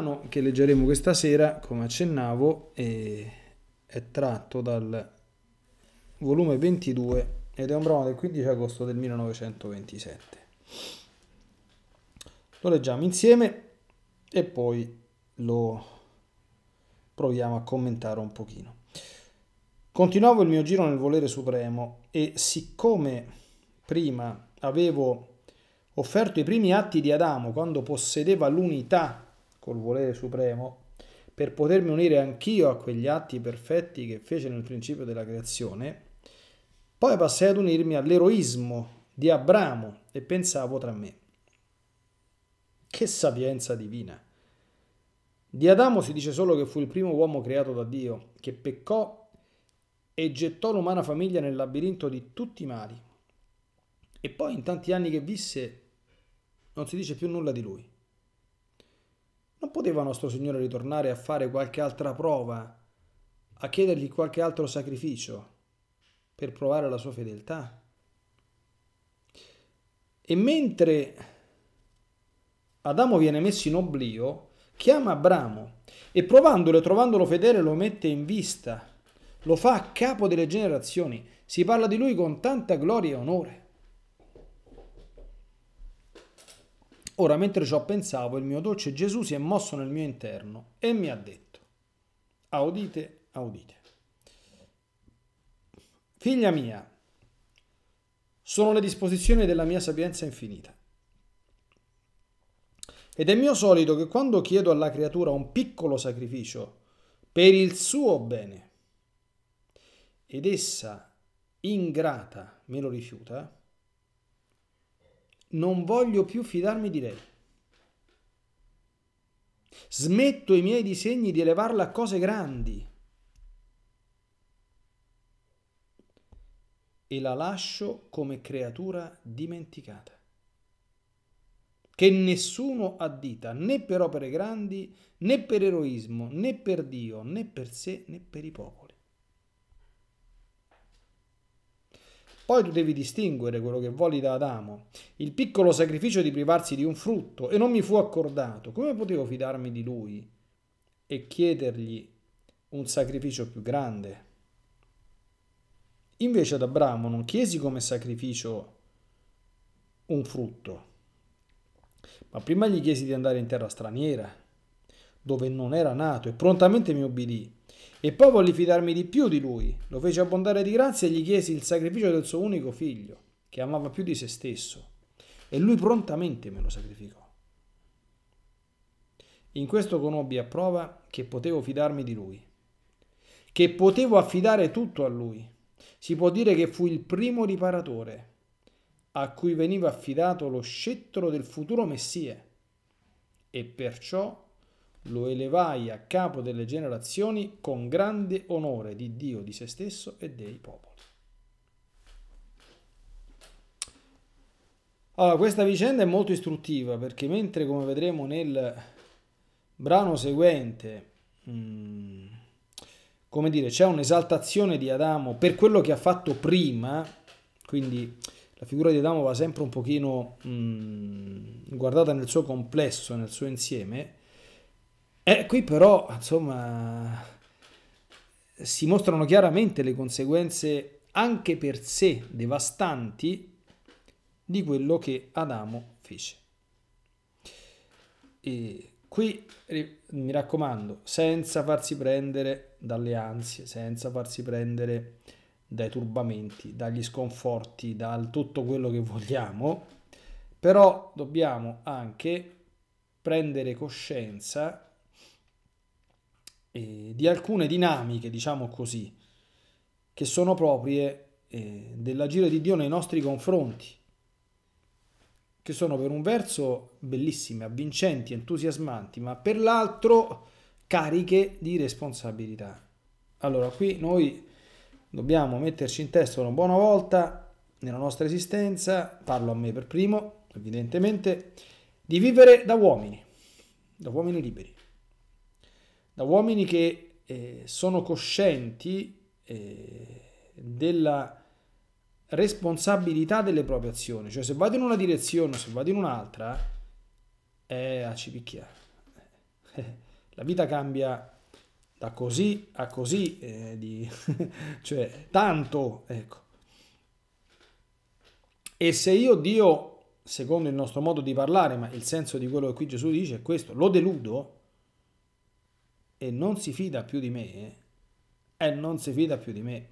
brano ah, che leggeremo questa sera, come accennavo, è, è tratto dal volume 22 ed è un brano del 15 agosto del 1927. Lo leggiamo insieme e poi lo proviamo a commentare un pochino. Continuavo il mio giro nel volere supremo e siccome prima avevo offerto i primi atti di Adamo quando possedeva l'unità col volere supremo, per potermi unire anch'io a quegli atti perfetti che fece nel principio della creazione, poi passai ad unirmi all'eroismo di Abramo e pensavo tra me. Che sapienza divina! Di Adamo si dice solo che fu il primo uomo creato da Dio, che peccò e gettò l'umana famiglia nel labirinto di tutti i mali. E poi in tanti anni che visse non si dice più nulla di lui. Non poteva nostro Signore ritornare a fare qualche altra prova, a chiedergli qualche altro sacrificio per provare la sua fedeltà? E mentre Adamo viene messo in oblio, chiama Abramo e provandolo e trovandolo fedele lo mette in vista, lo fa a capo delle generazioni, si parla di lui con tanta gloria e onore. Ora, mentre ciò pensavo, il mio dolce Gesù si è mosso nel mio interno e mi ha detto, audite, audite. Figlia mia, sono le disposizioni della mia sapienza infinita. Ed è mio solito che quando chiedo alla creatura un piccolo sacrificio per il suo bene, ed essa ingrata me lo rifiuta, non voglio più fidarmi di lei. Smetto i miei disegni di elevarla a cose grandi e la lascio come creatura dimenticata, che nessuno addita né per opere grandi, né per eroismo, né per Dio, né per sé, né per i popoli. Poi tu devi distinguere quello che voli da Adamo, il piccolo sacrificio di privarsi di un frutto, e non mi fu accordato. Come potevo fidarmi di lui e chiedergli un sacrificio più grande? Invece ad Abramo non chiesi come sacrificio un frutto, ma prima gli chiesi di andare in terra straniera, dove non era nato, e prontamente mi obbedì. E poi volli fidarmi di più di lui, lo feci abbondare di grazia e gli chiesi il sacrificio del suo unico figlio, che amava più di se stesso. E lui prontamente me lo sacrificò. In questo conobbi a prova che potevo fidarmi di lui, che potevo affidare tutto a lui. Si può dire che fu il primo riparatore a cui veniva affidato lo scettro del futuro Messia e perciò lo elevai a capo delle generazioni con grande onore di Dio, di se stesso e dei popoli. Allora, questa vicenda è molto istruttiva perché mentre, come vedremo nel brano seguente, mm, come dire, c'è un'esaltazione di Adamo per quello che ha fatto prima, quindi la figura di Adamo va sempre un pochino mh, mm, guardata nel suo complesso, nel suo insieme, eh, qui però, insomma, si mostrano chiaramente le conseguenze anche per sé devastanti di quello che Adamo fece. E qui, mi raccomando, senza farsi prendere dalle ansie, senza farsi prendere dai turbamenti, dagli sconforti, dal tutto quello che vogliamo, però dobbiamo anche prendere coscienza eh, di alcune dinamiche, diciamo così, che sono proprie eh, dell'agire di Dio nei nostri confronti, che sono per un verso bellissime, avvincenti, entusiasmanti, ma per l'altro cariche di responsabilità. Allora, qui noi dobbiamo metterci in testa una buona volta nella nostra esistenza, parlo a me per primo, evidentemente, di vivere da uomini, da uomini liberi da uomini che eh, sono coscienti eh, della responsabilità delle proprie azioni, cioè se vado in una direzione o se vado in un'altra, è a ci cipicchia. La vita cambia da così a così, eh, di, cioè tanto, ecco. E se io Dio, secondo il nostro modo di parlare, ma il senso di quello che qui Gesù dice è questo, lo deludo, e non si fida più di me, e non si fida più di me.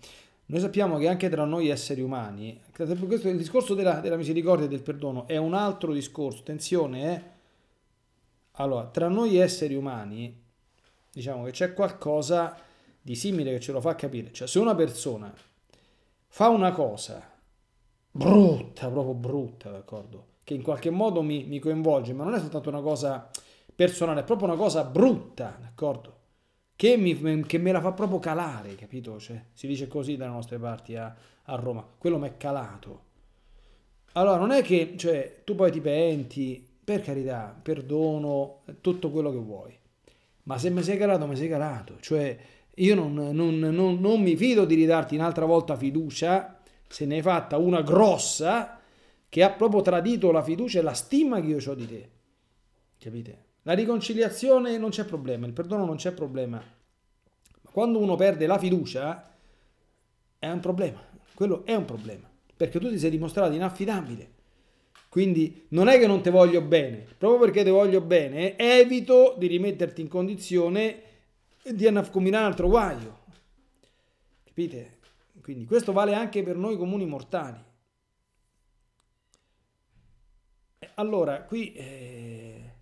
Noi sappiamo che anche tra noi esseri umani, questo, il discorso della, della misericordia e del perdono è un altro discorso, attenzione, eh? allora, tra noi esseri umani, diciamo che c'è qualcosa di simile che ce lo fa capire, cioè se una persona fa una cosa brutta, proprio brutta, d'accordo, che in qualche modo mi, mi coinvolge, ma non è soltanto una cosa personale, è proprio una cosa brutta, d'accordo? che, mi, che me la fa proprio calare, capito? Cioè, si dice così dalle nostre parti a, a Roma, quello mi è calato. Allora, non è che cioè, tu poi ti penti, per carità, perdono, tutto quello che vuoi. Ma se mi sei calato, mi sei calato. Cioè, io non, non, non, non, mi fido di ridarti un'altra volta fiducia, se ne hai fatta una grossa, che ha proprio tradito la fiducia e la stima che io ho di te. Capite? La riconciliazione non c'è problema, il perdono non c'è problema. Ma quando uno perde la fiducia è un problema, quello è un problema, perché tu ti sei dimostrato inaffidabile. Quindi non è che non ti voglio bene, proprio perché ti voglio bene, evito di rimetterti in condizione di combinare un altro guaio. Capite? Quindi questo vale anche per noi comuni mortali. Allora, qui eh,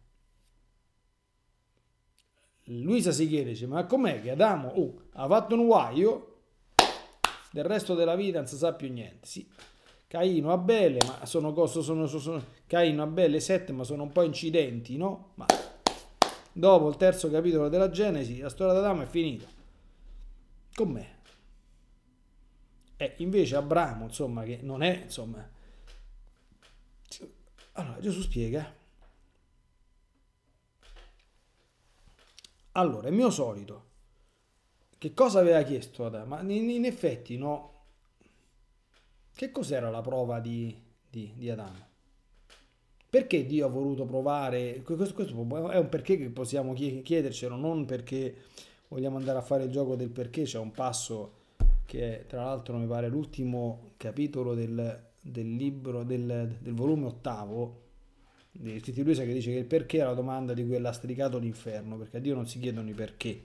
Luisa si chiede, dice, ma com'è che Adamo oh, ha fatto un guaio, del resto della vita non si sa più niente. Sì. Caino, Abele, ma sono cose, sono, sono, sono Caino, Abele, Sette, ma sono un po' incidenti, no? Ma dopo il terzo capitolo della Genesi, la storia di Adamo è finita. Com'è? E eh, invece Abramo, insomma, che non è, insomma... Allora, Gesù spiega, Allora, il mio solito, che cosa aveva chiesto Adamo? In, in effetti, no. Che cos'era la prova di, di, di Adamo? Perché Dio ha voluto provare? Questo, questo è un perché che possiamo chiedercelo, non perché vogliamo andare a fare il gioco del perché, c'è un passo che è, tra l'altro mi pare l'ultimo capitolo del, del libro, del, del volume ottavo, di Titi Luisa che dice che il perché è la domanda di cui è lastricato l'inferno, perché a Dio non si chiedono i perché.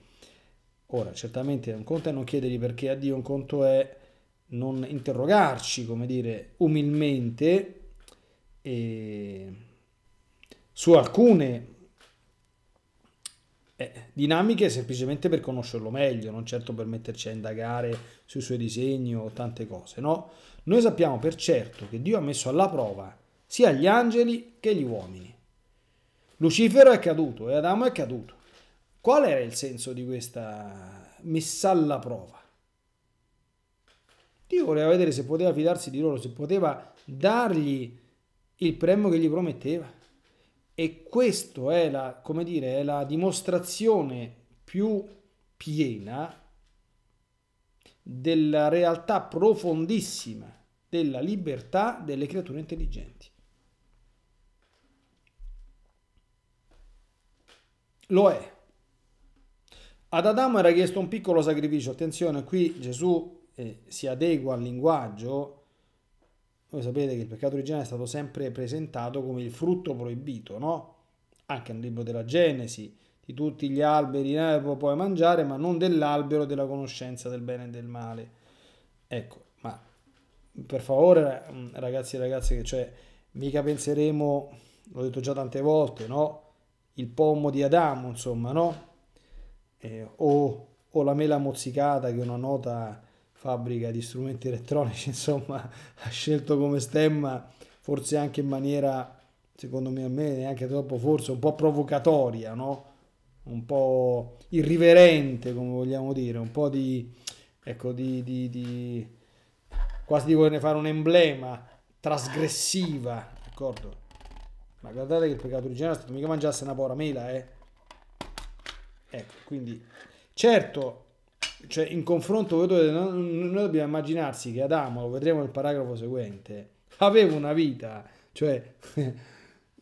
Ora, certamente un conto è non chiedergli perché a Dio, un conto è non interrogarci, come dire, umilmente eh, su alcune eh, dinamiche semplicemente per conoscerlo meglio, non certo per metterci a indagare sui suoi disegni o tante cose, no? Noi sappiamo per certo che Dio ha messo alla prova sia gli angeli che gli uomini. Lucifero è caduto e Adamo è caduto. Qual era il senso di questa messa alla prova? Dio voleva vedere se poteva fidarsi di loro, se poteva dargli il premio che gli prometteva. E questa è la, come dire, è la dimostrazione più piena della realtà profondissima della libertà delle creature intelligenti. Lo è. Ad Adamo era chiesto un piccolo sacrificio. Attenzione, qui Gesù eh, si adegua al linguaggio. Voi sapete che il peccato originale è stato sempre presentato come il frutto proibito, no? Anche nel libro della Genesi, di tutti gli alberi eh, puoi mangiare, ma non dell'albero della conoscenza del bene e del male. Ecco, ma per favore ragazzi e ragazze, che cioè mica penseremo, l'ho detto già tante volte, no? il pomo di Adamo, insomma, no? Eh, o, o, la mela mozzicata che una nota fabbrica di strumenti elettronici, insomma, ha scelto come stemma, forse anche in maniera, secondo me, a me neanche troppo, forse un po' provocatoria, no? Un po' irriverente, come vogliamo dire, un po' di, ecco, di, di, di quasi di volerne fare un emblema trasgressiva, d'accordo? Ma guardate che il peccato originale è stato mica mangiasse una pora mela, eh. Ecco, quindi certo, cioè in confronto dovete, noi dobbiamo immaginarsi che Adamo, lo vedremo nel paragrafo seguente, aveva una vita, cioè,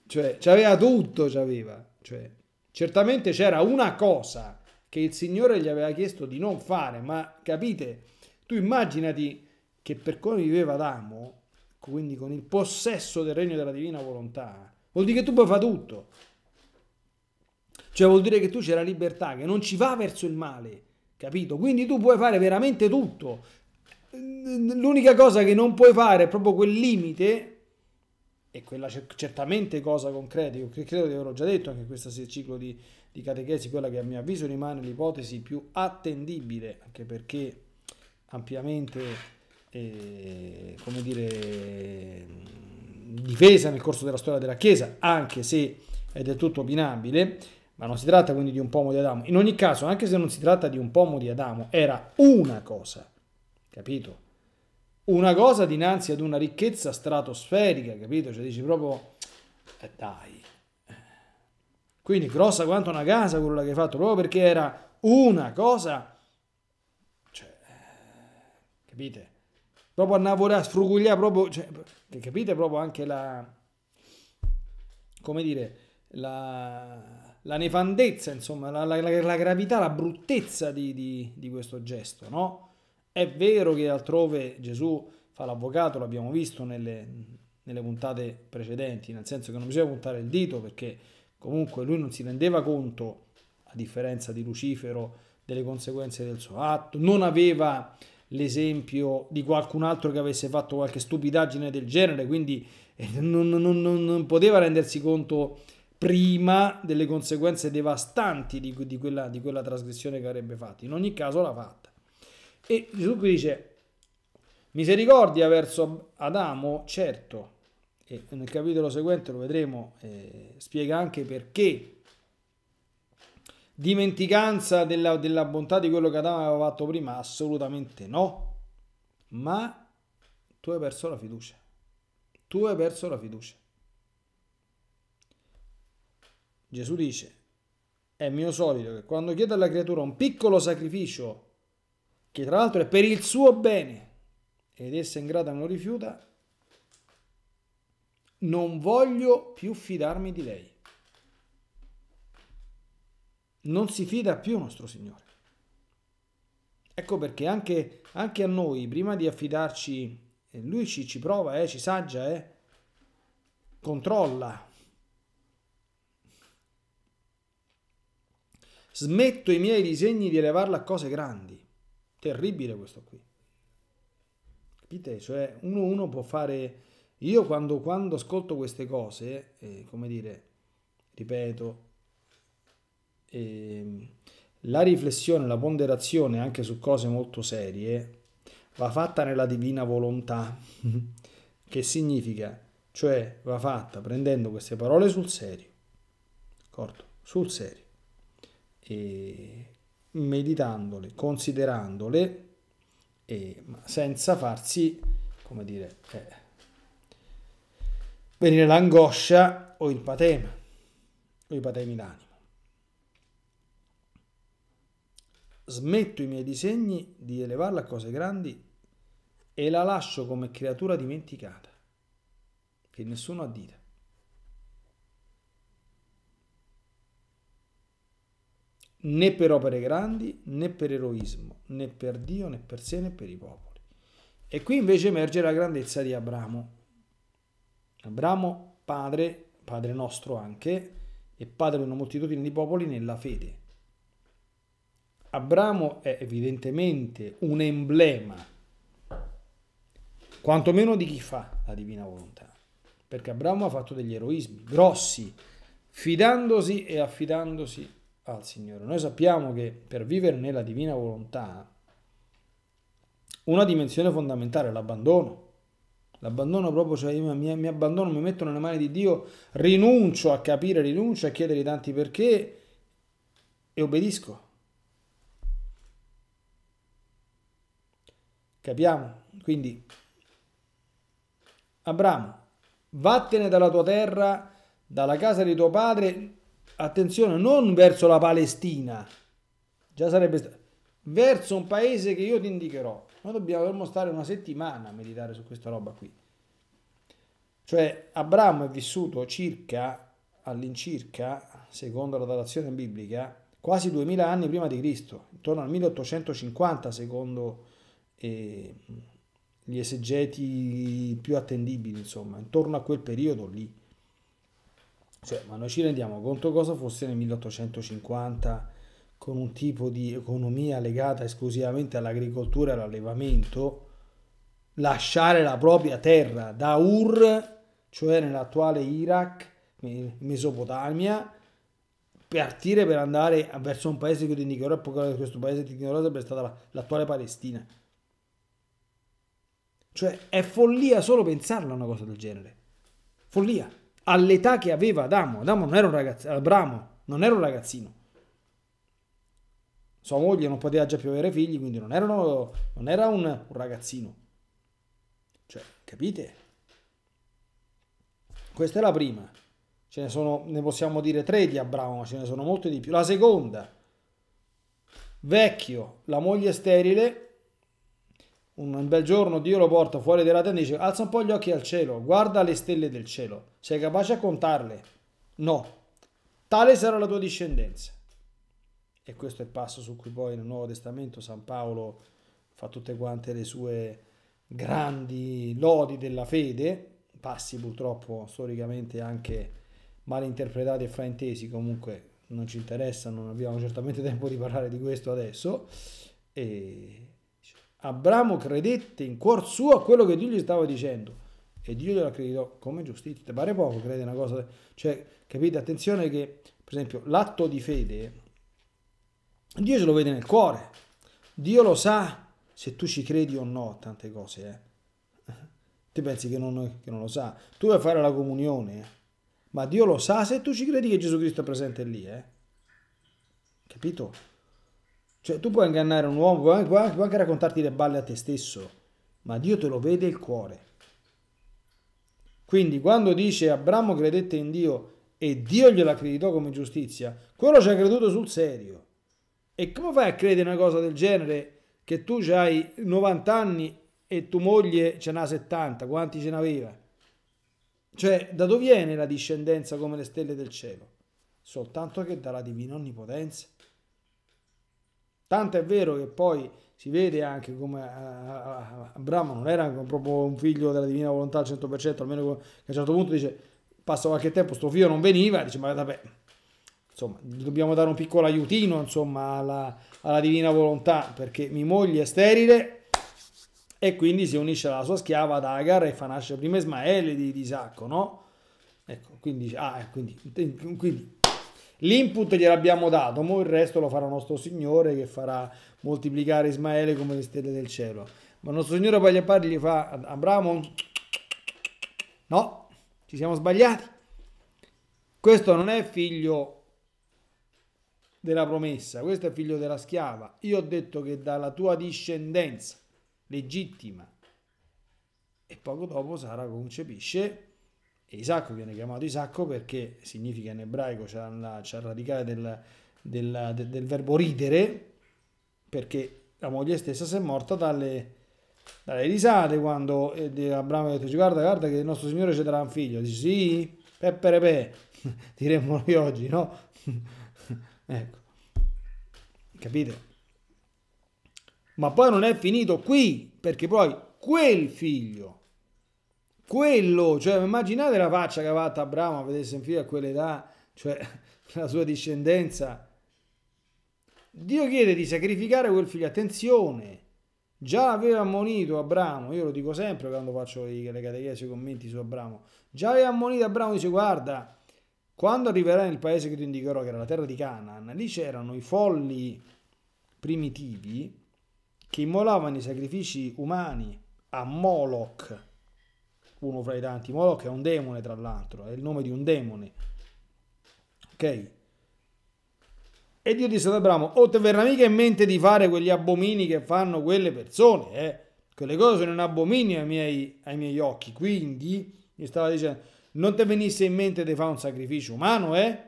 cioè c'aveva tutto, c'aveva, cioè, certamente c'era una cosa che il Signore gli aveva chiesto di non fare, ma capite, tu immaginati che per come viveva Adamo, quindi con il possesso del regno della divina volontà, Vuol dire che tu puoi fare tutto. Cioè vuol dire che tu c'è la libertà, che non ci va verso il male, capito? Quindi tu puoi fare veramente tutto. L'unica cosa che non puoi fare è proprio quel limite, e quella certamente cosa concreta, io credo di averlo già detto anche in questo ciclo di, di catechesi, quella che a mio avviso rimane l'ipotesi più attendibile, anche perché ampiamente, eh, come dire difesa nel corso della storia della Chiesa, anche se è del tutto opinabile, ma non si tratta quindi di un pomo di Adamo. In ogni caso, anche se non si tratta di un pomo di Adamo, era una cosa, capito? Una cosa dinanzi ad una ricchezza stratosferica, capito? Cioè dici proprio, eh, dai. Quindi grossa quanto una casa quella che hai fatto, proprio perché era una cosa, cioè, capite? proprio a lavorare, a sfrugugliare, proprio, cioè, capite proprio anche la, come dire, la, la nefandezza, insomma, la, la, la, gravità, la bruttezza di, di, di questo gesto, no? È vero che altrove Gesù fa l'avvocato, l'abbiamo visto nelle, nelle puntate precedenti, nel senso che non bisogna puntare il dito perché comunque lui non si rendeva conto, a differenza di Lucifero, delle conseguenze del suo atto, non aveva l'esempio di qualcun altro che avesse fatto qualche stupidaggine del genere, quindi eh, non, non, non, non poteva rendersi conto prima delle conseguenze devastanti di, di, quella, di, quella, trasgressione che avrebbe fatto. In ogni caso l'ha fatta. E Gesù qui dice, misericordia verso Adamo, certo, e nel capitolo seguente lo vedremo, eh, spiega anche perché dimenticanza della, della bontà di quello che Adamo aveva fatto prima? Assolutamente no. Ma tu hai perso la fiducia. Tu hai perso la fiducia. Gesù dice, è mio solito che quando chiede alla creatura un piccolo sacrificio, che tra l'altro è per il suo bene, ed essa ingrata me non rifiuta, non voglio più fidarmi di lei non si fida più nostro Signore. Ecco perché anche, anche a noi, prima di affidarci, lui ci, ci prova, eh, ci saggia, eh, controlla. Smetto i miei disegni di elevarla a cose grandi. Terribile questo qui. Capite? Cioè, uno, uno può fare... Io quando, quando ascolto queste cose, eh, come dire, ripeto, eh, la riflessione, la ponderazione anche su cose molto serie va fatta nella divina volontà, che significa, cioè va fatta prendendo queste parole sul serio, d'accordo? Sul serio, e meditandole, considerandole, e, senza farsi, come dire, eh, venire l'angoscia o il patema, o i patemi d'animo. smetto i miei disegni di elevarla a cose grandi e la lascio come creatura dimenticata, che nessuno ha dita. Né per opere grandi, né per eroismo, né per Dio, né per sé, né per i popoli. E qui invece emerge la grandezza di Abramo. Abramo, padre, padre nostro anche, e padre di una moltitudine di popoli nella fede Abramo è evidentemente un emblema, quantomeno di chi fa la divina volontà, perché Abramo ha fatto degli eroismi grossi, fidandosi e affidandosi al Signore. Noi sappiamo che per vivere nella divina volontà una dimensione fondamentale è l'abbandono. L'abbandono proprio, cioè io mi, mi, abbandono, mi metto nelle mani di Dio, rinuncio a capire, rinuncio a chiedere i tanti perché e obbedisco. Capiamo? Quindi, Abramo, vattene dalla tua terra, dalla casa di tuo padre, attenzione, non verso la Palestina, già sarebbe stato, verso un paese che io ti indicherò. Noi dobbiamo, stare una settimana a meditare su questa roba qui. Cioè, Abramo è vissuto circa, all'incirca, secondo la datazione biblica, quasi 2000 anni prima di Cristo, intorno al 1850 secondo e gli esegeti più attendibili, insomma, intorno a quel periodo lì. Cioè, ma noi ci rendiamo conto cosa fosse nel 1850 con un tipo di economia legata esclusivamente all'agricoltura e all'allevamento, lasciare la propria terra da Ur, cioè nell'attuale Iraq, Mesopotamia, partire per andare verso un paese che ti indicherò, questo paese ti indicherò sarebbe stata l'attuale Palestina. Cioè è follia solo pensarla a una cosa del genere. Follia. All'età che aveva Adamo, Adamo non era un ragazzino, Abramo non era un ragazzino. Sua moglie non poteva già più avere figli, quindi non, erano, non era un, un ragazzino. Cioè, capite? Questa è la prima. Ce ne sono, ne possiamo dire tre di Abramo, ma ce ne sono molte di più. La seconda, vecchio, la moglie sterile, un bel giorno Dio lo porta fuori della tenda e dice alza un po' gli occhi al cielo, guarda le stelle del cielo, sei capace a contarle? No, tale sarà la tua discendenza. E questo è il passo su cui poi nel Nuovo Testamento San Paolo fa tutte quante le sue grandi lodi della fede, passi purtroppo storicamente anche malinterpretati e fraintesi, comunque non ci interessa, non abbiamo certamente tempo di parlare di questo adesso. E Abramo credette in cuor suo a quello che Dio gli stava dicendo e Dio glielo accreditò come giustizia. Ti pare poco, crede una cosa... Cioè, capite, attenzione che, per esempio, l'atto di fede, Dio ce lo vede nel cuore. Dio lo sa se tu ci credi o no a tante cose. Eh. Ti pensi che non, che non lo sa. Tu vai a fare la comunione, ma Dio lo sa se tu ci credi che Gesù Cristo è presente lì. Eh. Capito? Cioè tu puoi ingannare un uomo, puoi anche raccontarti le balle a te stesso, ma Dio te lo vede il cuore. Quindi quando dice Abramo credette in Dio e Dio gliela accreditò come giustizia, quello ci ha creduto sul serio. E come fai a credere una cosa del genere che tu hai 90 anni e tua moglie ce n'ha 70, quanti ce n'aveva? Cioè, da dove viene la discendenza come le stelle del cielo? Soltanto che dalla divina onnipotenza. Tanto è vero che poi si vede anche come eh, eh, Abramo non era proprio un figlio della divina volontà al 100%, almeno che a un certo punto dice, passa qualche tempo, sto figlio non veniva, dice, ma vabbè, insomma, dobbiamo dare un piccolo aiutino, insomma, alla, alla divina volontà, perché mia moglie è sterile e quindi si unisce alla sua schiava ad Agar e fa nascere prima Ismaele di, di Isacco, no? Ecco, quindi, ah, eh, quindi, quindi L'input gliel'abbiamo dato, mo il resto lo farà nostro Signore che farà moltiplicare Ismaele come le stelle del cielo. Ma il nostro Signore poi gli, gli fa Abramo, no, ci siamo sbagliati. Questo non è figlio della promessa, questo è figlio della schiava. Io ho detto che dalla tua discendenza legittima e poco dopo Sara concepisce e Isacco viene chiamato Isacco perché significa in ebraico, c'è, il radicale del, del, del, del, verbo ridere, perché la moglie stessa si è morta dalle, dalle risate quando eh, Abramo ha detto guarda guarda che il nostro Signore ci darà un figlio. Dice sì, peppere pe, diremmo noi oggi, no? ecco, capite? Ma poi non è finito qui, perché poi quel figlio quello, cioè immaginate la faccia che ha fatto Abramo a vedersi in figlio a quell'età, cioè la sua discendenza. Dio chiede di sacrificare quel figlio, attenzione, già aveva ammonito Abramo, io lo dico sempre quando faccio le catechesi e i commenti su Abramo, già aveva ammonito Abramo, dice guarda, quando arriverai nel paese che ti indicherò, che era la terra di Canaan, lì c'erano i folli primitivi che immolavano i sacrifici umani a Moloch, uno fra i tanti. Moloch è un demone, tra l'altro, è il nome di un demone. Ok? E Dio disse ad Abramo, o te verrà mica in mente di fare quegli abomini che fanno quelle persone, eh? Quelle cose sono un abominio ai miei, ai miei occhi. Quindi, gli stava dicendo, non te venisse in mente di fare un sacrificio umano, eh?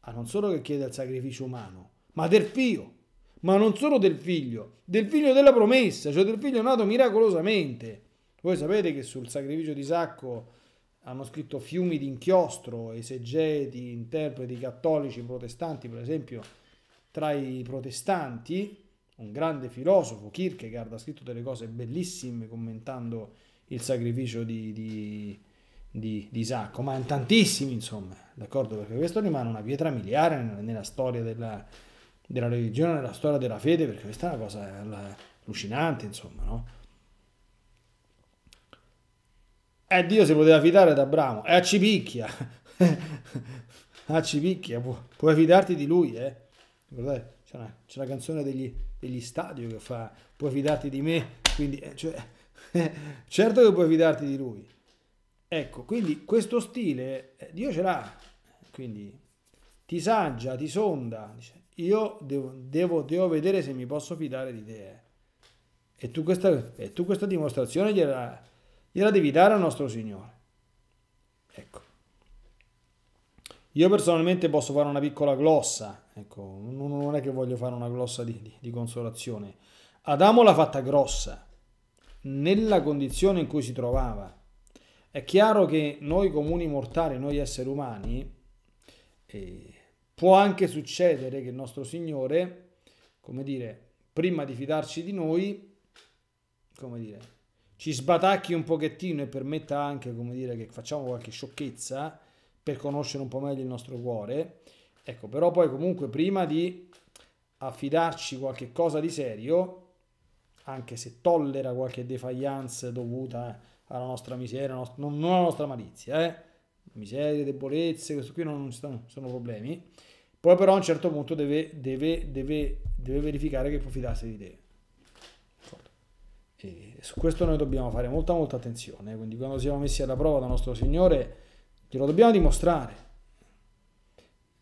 Ah, non solo che chiede il sacrificio umano, ma del figlio, ma non solo del figlio, del figlio della promessa, cioè del figlio nato miracolosamente. Voi sapete che sul sacrificio di Isacco hanno scritto fiumi di inchiostro, esegeti, interpreti cattolici, protestanti, per esempio tra i protestanti, un grande filosofo, Kierkegaard, ha scritto delle cose bellissime commentando il sacrificio di, di, di, di Isacco, ma in tantissimi, insomma, d'accordo? Perché questo rimane una pietra miliare nella storia della, della religione, nella storia della fede, perché questa è una cosa eh, allucinante, insomma, no? E eh, Dio si poteva fidare da Abramo. E eh, a Cipicchia. a ah, Cipicchia, pu puoi fidarti di lui, eh. Guardate, c'è una, una, canzone degli, degli stadio che fa puoi fidarti di me, quindi eh, cioè, certo che puoi fidarti di lui. Ecco, quindi questo stile eh, Dio ce l'ha, quindi ti saggia, ti sonda, dice, io devo, devo, devo, vedere se mi posso fidare di te. Eh. E tu questa, e tu questa dimostrazione gliela gliela devi dare al nostro Signore. Ecco. Io personalmente posso fare una piccola glossa, ecco, non è che voglio fare una glossa di, di, di consolazione. Adamo l'ha fatta grossa, nella condizione in cui si trovava. È chiaro che noi comuni mortali, noi esseri umani, eh, può anche succedere che il nostro Signore, come dire, prima di fidarci di noi, come dire, ci sbatacchi un pochettino e permetta anche, come dire, che facciamo qualche sciocchezza per conoscere un po' meglio il nostro cuore. Ecco, però poi comunque prima di affidarci qualche cosa di serio, anche se tollera qualche defiance dovuta alla nostra miseria, non alla nostra malizia, eh? miserie, debolezze, questo qui non sono problemi. Poi però a un certo punto deve, deve, deve, deve verificare che può fidarsi di te. E su questo noi dobbiamo fare molta molta attenzione, eh. quindi quando siamo messi alla prova da nostro Signore glielo dobbiamo dimostrare.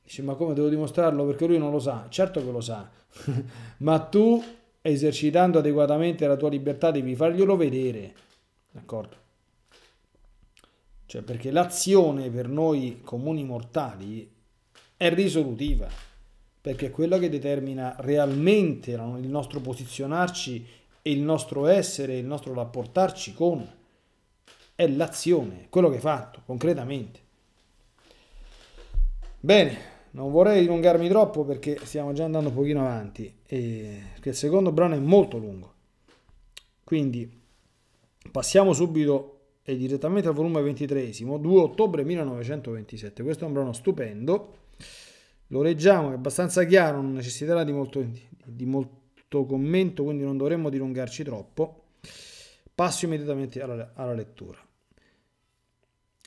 Dice ma come devo dimostrarlo? Perché lui non lo sa, certo che lo sa, ma tu esercitando adeguatamente la tua libertà devi farglielo vedere, d'accordo? Cioè perché l'azione per noi comuni mortali è risolutiva, perché è quella che determina realmente il nostro posizionarci il nostro essere, il nostro rapportarci con, è l'azione, quello che hai fatto concretamente. Bene, non vorrei dilungarmi troppo perché stiamo già andando un pochino avanti, e il secondo brano è molto lungo. Quindi passiamo subito e direttamente al volume 23, 2 ottobre 1927. Questo è un brano stupendo, lo leggiamo, è abbastanza chiaro, non necessiterà di molto, di molto commento, quindi non dovremmo dilungarci troppo. Passo immediatamente alla, alla lettura.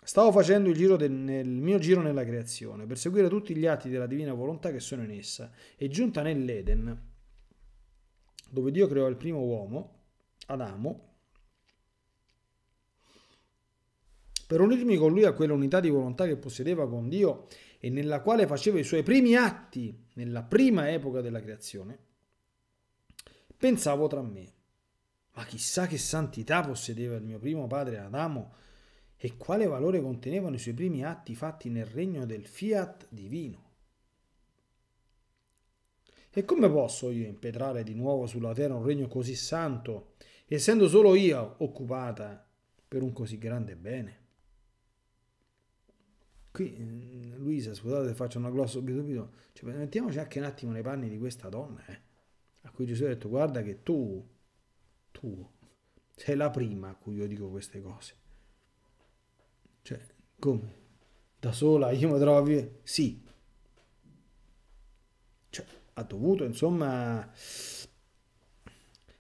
Stavo facendo il, giro del, nel, il mio giro nella creazione per seguire tutti gli atti della divina volontà che sono in essa e giunta nell'Eden, dove Dio creò il primo uomo, Adamo, per unirmi con lui a quell'unità di volontà che possedeva con Dio e nella quale faceva i suoi primi atti nella prima epoca della creazione Pensavo tra me, ma chissà che santità possedeva il mio primo padre Adamo e quale valore contenevano i suoi primi atti fatti nel regno del fiat divino. E come posso io impetrare di nuovo sulla terra un regno così santo, essendo solo io occupata per un così grande bene? Qui, mm, Luisa, scusate se faccio una glossa subito, cioè, mettiamoci anche un attimo nei panni di questa donna, eh a cui Gesù ha detto guarda che tu, tu, sei la prima a cui io dico queste cose. Cioè, come? Da sola io mi trovo a vivere? Sì. Cioè, ha dovuto, insomma,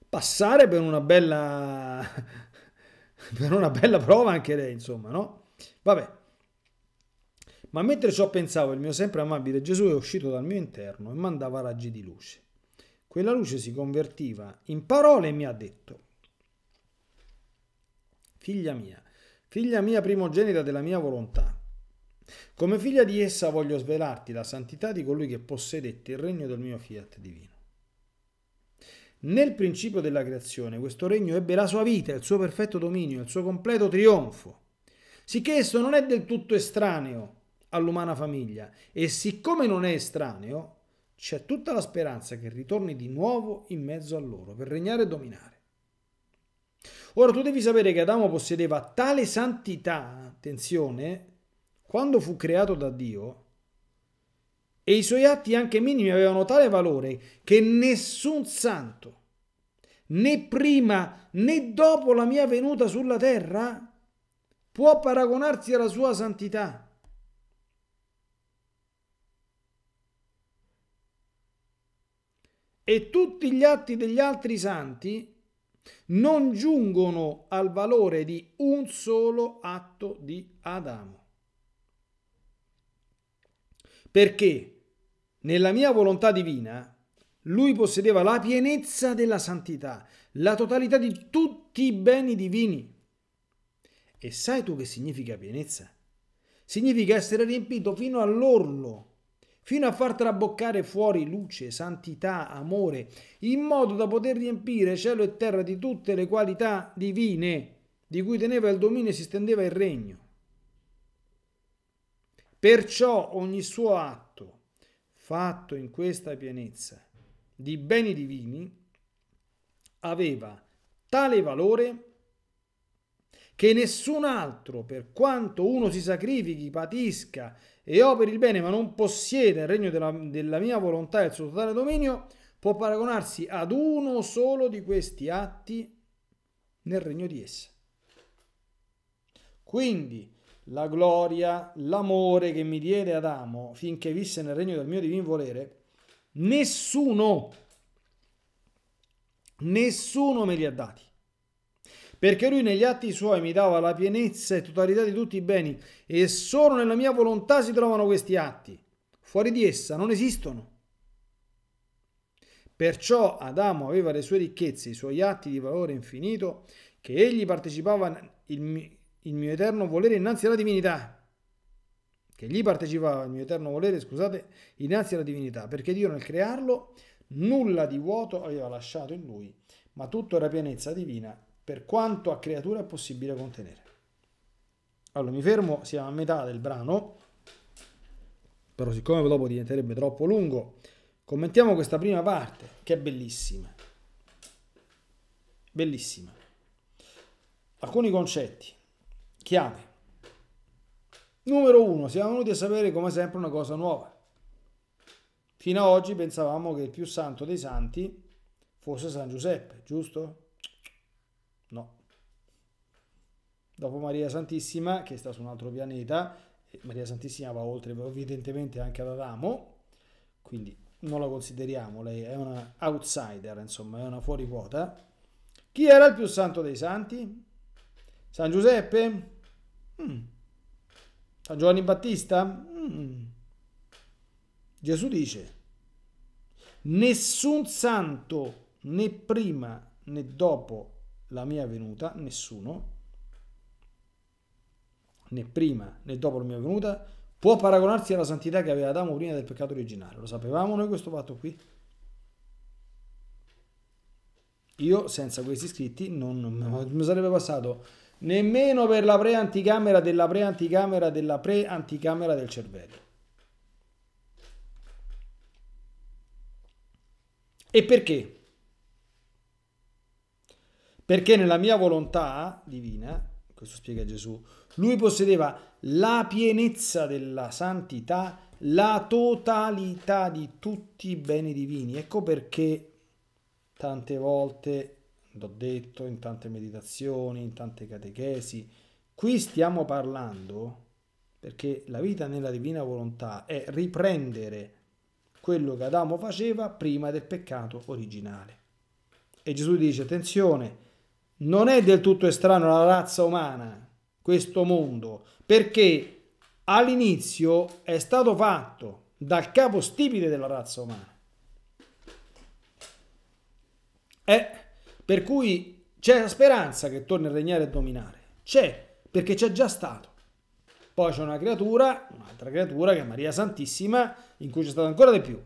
passare per una bella, per una bella prova anche lei, insomma, no? Vabbè. Ma mentre ciò pensavo, il mio sempre amabile Gesù è uscito dal mio interno e mandava raggi di luce quella luce si convertiva in parole e mi ha detto, figlia mia, figlia mia primogenita della mia volontà, come figlia di essa voglio svelarti la santità di colui che possedette il regno del mio fiat divino. Nel principio della creazione questo regno ebbe la sua vita, il suo perfetto dominio, il suo completo trionfo, sicché esso non è del tutto estraneo all'umana famiglia e siccome non è estraneo, c'è tutta la speranza che ritorni di nuovo in mezzo a loro per regnare e dominare. Ora tu devi sapere che Adamo possedeva tale santità, attenzione, quando fu creato da Dio, e i suoi atti anche minimi avevano tale valore che nessun santo, né prima né dopo la mia venuta sulla terra, può paragonarsi alla sua santità. e tutti gli atti degli altri santi non giungono al valore di un solo atto di Adamo. Perché nella mia volontà divina lui possedeva la pienezza della santità, la totalità di tutti i beni divini. E sai tu che significa pienezza? Significa essere riempito fino all'orlo fino a far traboccare fuori luce, santità, amore, in modo da poter riempire cielo e terra di tutte le qualità divine di cui teneva il dominio e si stendeva il regno. Perciò ogni suo atto, fatto in questa pienezza di beni divini, aveva tale valore che nessun altro, per quanto uno si sacrifichi, patisca, e operi il bene ma non possiede il regno della, della mia volontà e il suo totale dominio, può paragonarsi ad uno solo di questi atti nel regno di essa. Quindi la gloria, l'amore che mi diede Adamo finché visse nel regno del mio divin volere, nessuno, nessuno me li ha dati perché lui negli atti suoi mi dava la pienezza e totalità di tutti i beni, e solo nella mia volontà si trovano questi atti. Fuori di essa non esistono. Perciò Adamo aveva le sue ricchezze, i suoi atti di valore infinito, che egli partecipava il mio, il mio eterno volere innanzi alla divinità che gli partecipava il mio eterno volere, scusate, innanzi alla divinità, perché Dio nel crearlo nulla di vuoto aveva lasciato in lui, ma tutto era pienezza divina per quanto a creatura è possibile contenere. Allora mi fermo, siamo a metà del brano, però siccome dopo diventerebbe troppo lungo, commentiamo questa prima parte che è bellissima. Bellissima. Alcuni concetti, chiave. Numero uno, siamo venuti a sapere come sempre una cosa nuova. Fino ad oggi pensavamo che il più santo dei santi fosse San Giuseppe, giusto? No. Dopo Maria Santissima, che sta su un altro pianeta, Maria Santissima va oltre evidentemente anche ad Adamo, quindi non la consideriamo, lei è una outsider, insomma, è una fuori quota. Chi era il più santo dei santi? San Giuseppe? Mm. San Giovanni Battista? Mm. Gesù dice, nessun santo né prima né dopo la mia venuta, nessuno, né prima né dopo la mia venuta, può paragonarsi alla santità che aveva Adamo prima del peccato originale. Lo sapevamo noi questo fatto qui? Io senza questi scritti non, non mi sarebbe passato nemmeno per la pre-anticamera della pre-anticamera della pre-anticamera del cervello. E perché? Perché nella mia volontà divina, questo spiega Gesù, lui possedeva la pienezza della santità, la totalità di tutti i beni divini. Ecco perché tante volte, l'ho detto in tante meditazioni, in tante catechesi, qui stiamo parlando, perché la vita nella divina volontà è riprendere quello che Adamo faceva prima del peccato originale. E Gesù dice, attenzione, non è del tutto estraneo alla razza umana questo mondo, perché all'inizio è stato fatto dal capo stipite della razza umana. Eh, per cui c'è la speranza che torni a regnare e dominare. C'è, perché c'è già stato. Poi c'è una creatura, un'altra creatura che è Maria Santissima, in cui c'è stato ancora di più.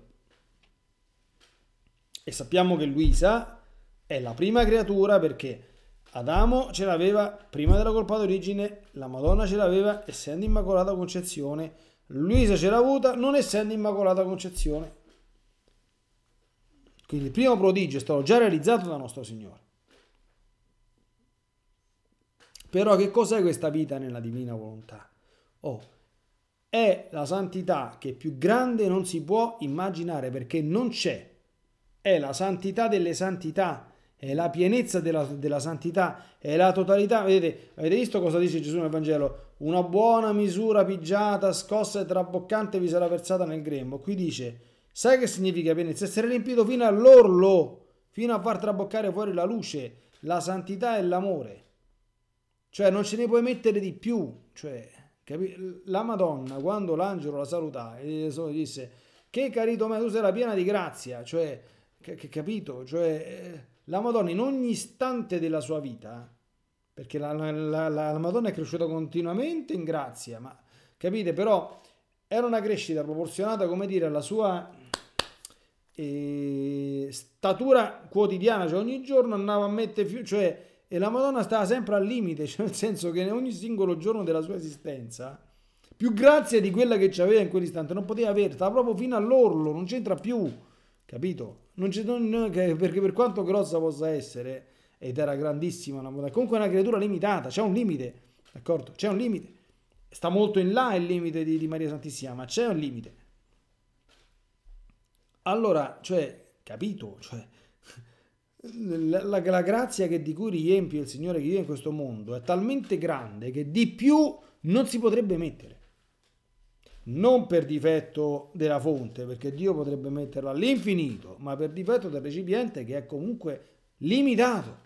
E sappiamo che Luisa è la prima creatura perché Adamo ce l'aveva prima della colpa d'origine, la Madonna ce l'aveva essendo Immacolata Concezione, Luisa ce l'ha avuta non essendo Immacolata Concezione. Quindi il primo prodigio è stato già realizzato da nostro Signore. Però che cos'è questa vita nella divina volontà? Oh, è la santità che più grande non si può immaginare perché non c'è. È la santità delle santità è la pienezza della, della, santità, è la totalità. Vedete, avete visto cosa dice Gesù nel Vangelo? Una buona misura pigiata, scossa e traboccante vi sarà versata nel grembo. Qui dice, sai che significa pienezza? Essere riempito fino all'orlo, fino a far traboccare fuori la luce, la santità e l'amore. Cioè non ce ne puoi mettere di più. Cioè, La Madonna, quando l'angelo la salutà, disse, che carito me, tu sei la piena di grazia. Cioè, che, che capito? Cioè... Eh, la Madonna in ogni istante della sua vita, perché la, la, la Madonna è cresciuta continuamente in grazia, ma capite però era una crescita proporzionata, come dire, alla sua eh, statura quotidiana, cioè ogni giorno andava a mettere più, cioè e la Madonna stava sempre al limite, cioè nel senso che ogni singolo giorno della sua esistenza più grazia di quella che c'aveva in quell'istante non poteva avere, stava proprio fino all'orlo, non c'entra più, capito? Non c'è, non, perché per quanto grossa possa essere, ed era grandissima una comunque è una creatura limitata, c'è un limite, d'accordo? C'è un limite. Sta molto in là il limite di, di Maria Santissima, ma c'è un limite. Allora, cioè, capito, cioè, la, la, la, grazia che, di cui riempie il Signore che vive in questo mondo è talmente grande che di più non si potrebbe mettere non per difetto della fonte, perché Dio potrebbe metterla all'infinito, ma per difetto del recipiente che è comunque limitato.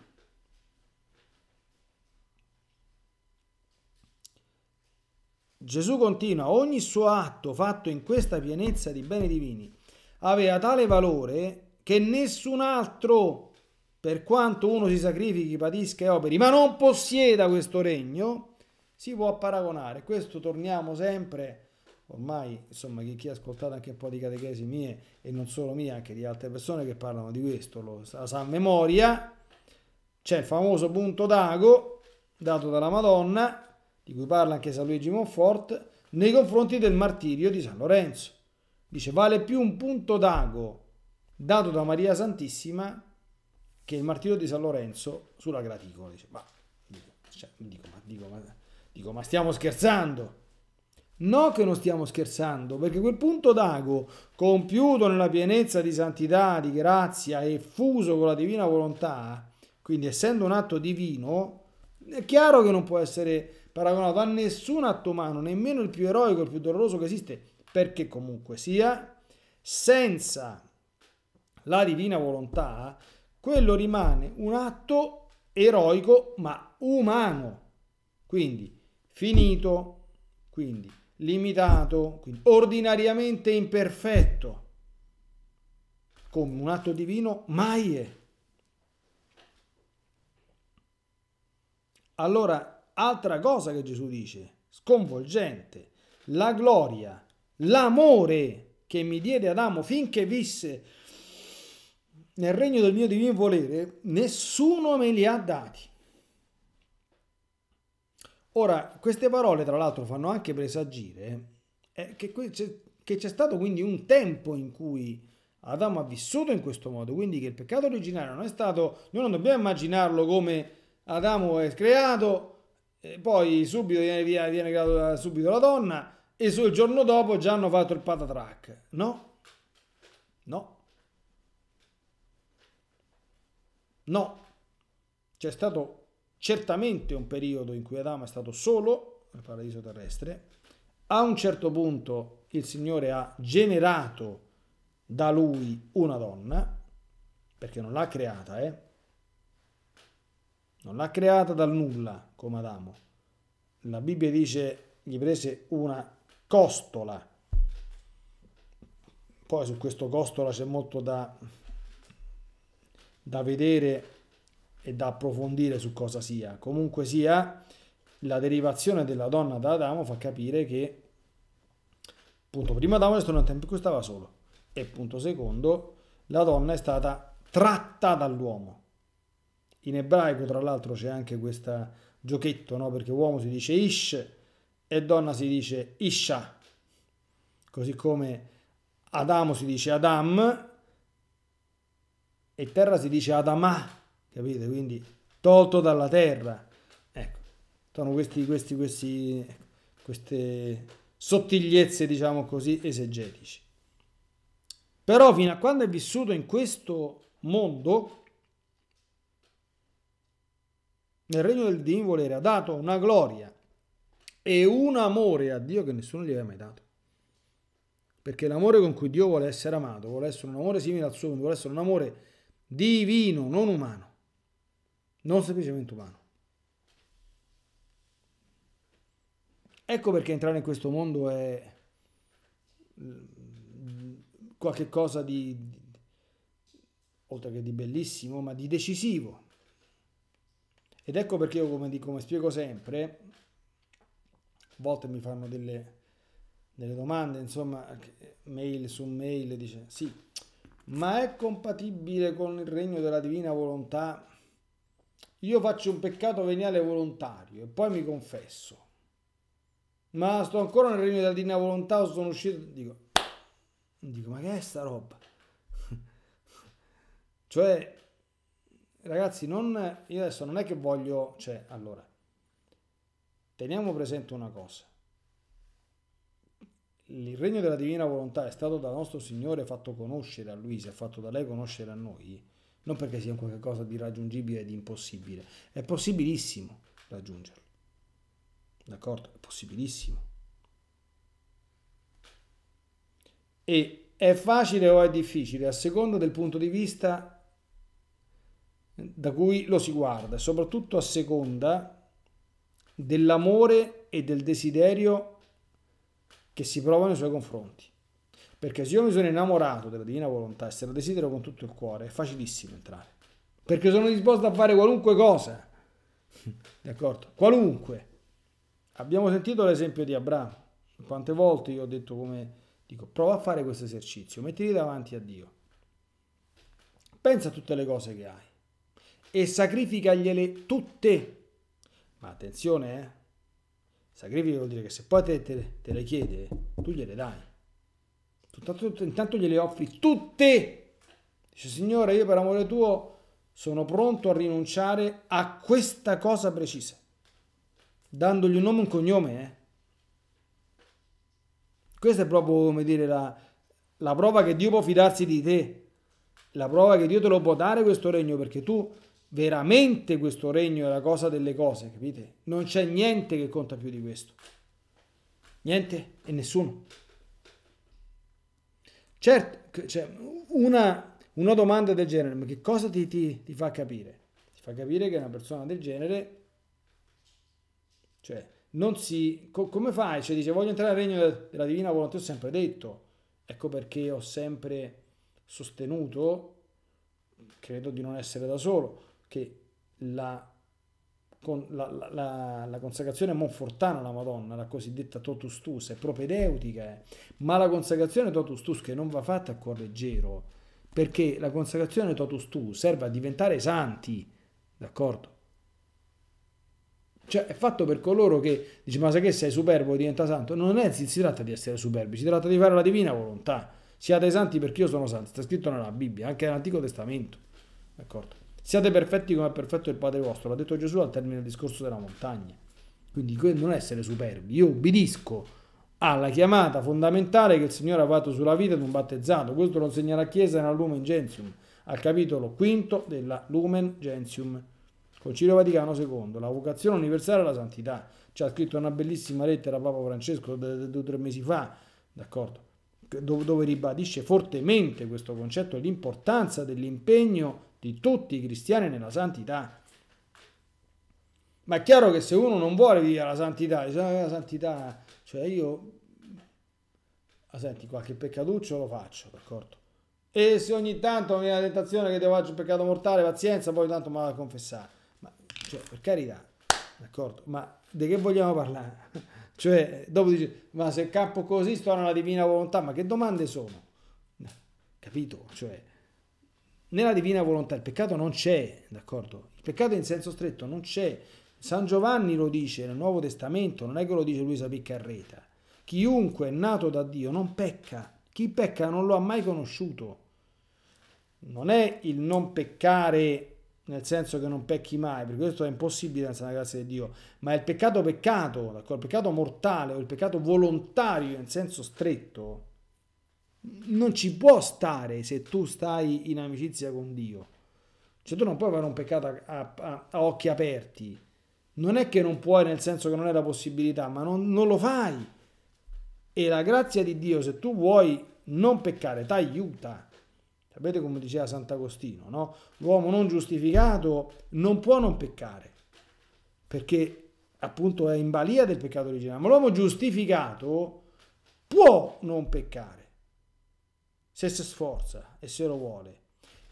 Gesù continua, ogni suo atto fatto in questa pienezza di beni divini aveva tale valore che nessun altro, per quanto uno si sacrifichi, patisca e operi, ma non possieda questo regno, si può paragonare. Questo torniamo sempre a ormai insomma chi, chi ha ascoltato anche un po' di catechesi mie e non solo mie, anche di altre persone che parlano di questo, lo sa, a memoria, c'è il famoso punto d'ago dato dalla Madonna, di cui parla anche San Luigi Monfort, nei confronti del martirio di San Lorenzo. Dice vale più un punto d'ago dato da Maria Santissima che il martirio di San Lorenzo sulla graticola. Dice, ma, cioè, dico, ma, dico, ma, dico, ma stiamo scherzando? No che non stiamo scherzando, perché quel punto d'ago, compiuto nella pienezza di santità, di grazia e fuso con la divina volontà, quindi essendo un atto divino, è chiaro che non può essere paragonato a nessun atto umano, nemmeno il più eroico, il più doloroso che esiste, perché comunque sia, senza la divina volontà, quello rimane un atto eroico ma umano. Quindi, finito. Quindi, limitato, quindi ordinariamente imperfetto, come un atto divino, mai è. Allora, altra cosa che Gesù dice, sconvolgente, la gloria, l'amore che mi diede Adamo finché visse nel regno del mio divino volere, nessuno me li ha dati. Ora, queste parole tra l'altro fanno anche presagire eh, che, che c'è stato quindi un tempo in cui Adamo ha vissuto in questo modo, quindi che il peccato originario non è stato, noi non dobbiamo immaginarlo come Adamo è creato, e poi subito viene, via, viene creata subito la donna e il giorno dopo già hanno fatto il patatrack, no? No. No. C'è stato certamente un periodo in cui Adamo è stato solo nel paradiso terrestre, a un certo punto il Signore ha generato da lui una donna, perché non l'ha creata, eh? non l'ha creata dal nulla come Adamo. La Bibbia dice gli prese una costola. Poi su questo costola c'è molto da, da vedere e da approfondire su cosa sia. Comunque sia, la derivazione della donna da Adamo fa capire che, punto primo, Adamo è stato nel tempo in cui stava solo e punto secondo, la donna è stata tratta dall'uomo. In ebraico, tra l'altro, c'è anche questo giochetto, no? perché uomo si dice ish e donna si dice isha, così come Adamo si dice Adam e terra si dice Adamah capite? Quindi tolto dalla terra. Ecco, sono questi, questi, questi, queste sottigliezze, diciamo così, esegetici. Però fino a quando è vissuto in questo mondo, nel regno del divino volere, ha dato una gloria e un amore a Dio che nessuno gli aveva mai dato. Perché l'amore con cui Dio vuole essere amato, vuole essere un amore simile al suo, vuole essere un amore divino, non umano non semplicemente umano. Ecco perché entrare in questo mondo è mm, qualcosa di, oltre che di bellissimo, ma di decisivo. Ed ecco perché io, come, come spiego sempre, a volte mi fanno delle, delle domande, insomma, mail su mail, dice sì, ma è compatibile con il regno della divina volontà io faccio un peccato veniale volontario e poi mi confesso, ma sto ancora nel regno della divina volontà o sono uscito, dico, dico ma che è sta roba? cioè, ragazzi, non, io adesso non è che voglio, cioè, allora, teniamo presente una cosa, il regno della divina volontà è stato dal nostro Signore fatto conoscere a Lui, si è fatto da lei conoscere a noi, non perché sia un qualcosa di raggiungibile e di impossibile, è possibilissimo raggiungerlo. D'accordo? È possibilissimo. E è facile o è difficile a seconda del punto di vista da cui lo si guarda, soprattutto a seconda dell'amore e del desiderio che si provano nei suoi confronti. Perché se io mi sono innamorato della divina volontà e se la desidero con tutto il cuore, è facilissimo entrare. Perché sono disposto a fare qualunque cosa. D'accordo? Qualunque. Abbiamo sentito l'esempio di Abramo. Quante volte io ho detto come... Dico, prova a fare questo esercizio, mettiti davanti a Dio. Pensa a tutte le cose che hai e sacrificagliele tutte. Ma attenzione, eh? Sacrifica vuol dire che se poi te, te, te le chiede, tu gliele dai intanto, intanto gliele offri tutte. Dice, Signore, io per amore tuo sono pronto a rinunciare a questa cosa precisa, dandogli un nome e un cognome. Eh. Questa è proprio, come dire, la, la prova che Dio può fidarsi di te, la prova che Dio te lo può dare questo regno, perché tu veramente questo regno è la cosa delle cose, capite? Non c'è niente che conta più di questo. Niente e nessuno. Certo, cioè, una, una, domanda del genere, ma che cosa ti, ti, ti fa capire? Ti fa capire che una persona del genere, cioè, non si... Co- come fai? Cioè, dice, voglio entrare nel regno della divina volontà, ho sempre detto. Ecco perché ho sempre sostenuto, credo di non essere da solo, che la con la, la, la consacrazione monfortana alla Madonna, la cosiddetta totus tus, è propedeutica, eh. ma la consacrazione totus tus che non va fatta a leggero, perché la consacrazione totus tus serve a diventare santi, d'accordo? Cioè è fatto per coloro che dice ma sai che sei superbo diventa santo, non è, si, si tratta di essere superbi, si tratta di fare la divina volontà, siate santi perché io sono santo, sta scritto nella Bibbia, anche nell'Antico Testamento, d'accordo? Siate perfetti come è perfetto il Padre vostro, l'ha detto Gesù al termine del discorso della montagna. Quindi non essere superbi, io obbedisco alla chiamata fondamentale che il Signore ha fatto sulla vita di un battezzato. Questo lo insegna la Chiesa nella Lumen Gentium, al capitolo quinto della Lumen Gentium. Concilio Vaticano II, la vocazione universale alla santità. Ci ha scritto una bellissima lettera a Papa Francesco due o tre mesi fa, d'accordo? dove ribadisce fortemente questo concetto e l'importanza dell'impegno di tutti i cristiani nella santità. Ma è chiaro che se uno non vuole vivere la santità, dice ah, la santità, cioè io, ma senti, qualche peccatuccio lo faccio, d'accordo? E se ogni tanto mi viene la tentazione che devo fare un peccato mortale, pazienza, poi tanto me la confessare. Ma, cioè, per carità, d'accordo? Ma di che vogliamo parlare? cioè, dopo dice, ma se campo così sto alla divina volontà, ma che domande sono? Capito? Cioè, nella divina volontà il peccato non c'è, d'accordo? Il peccato in senso stretto non c'è. San Giovanni lo dice nel Nuovo Testamento, non è che lo dice Luisa Piccarreta. Chiunque è nato da Dio non pecca, chi pecca non lo ha mai conosciuto. Non è il non peccare nel senso che non pecchi mai, perché questo è impossibile senza la grazia di Dio, ma è il peccato peccato, d'accordo? Il peccato mortale o il peccato volontario in senso stretto non ci può stare se tu stai in amicizia con Dio. Cioè tu non puoi fare un peccato a, a, a, occhi aperti. Non è che non puoi, nel senso che non è la possibilità, ma non, non lo fai. E la grazia di Dio, se tu vuoi non peccare, ti aiuta. Sapete come diceva Sant'Agostino, no? L'uomo non giustificato non può non peccare, perché appunto è in balia del peccato originale. Ma l'uomo giustificato può non peccare se si sforza e se lo vuole.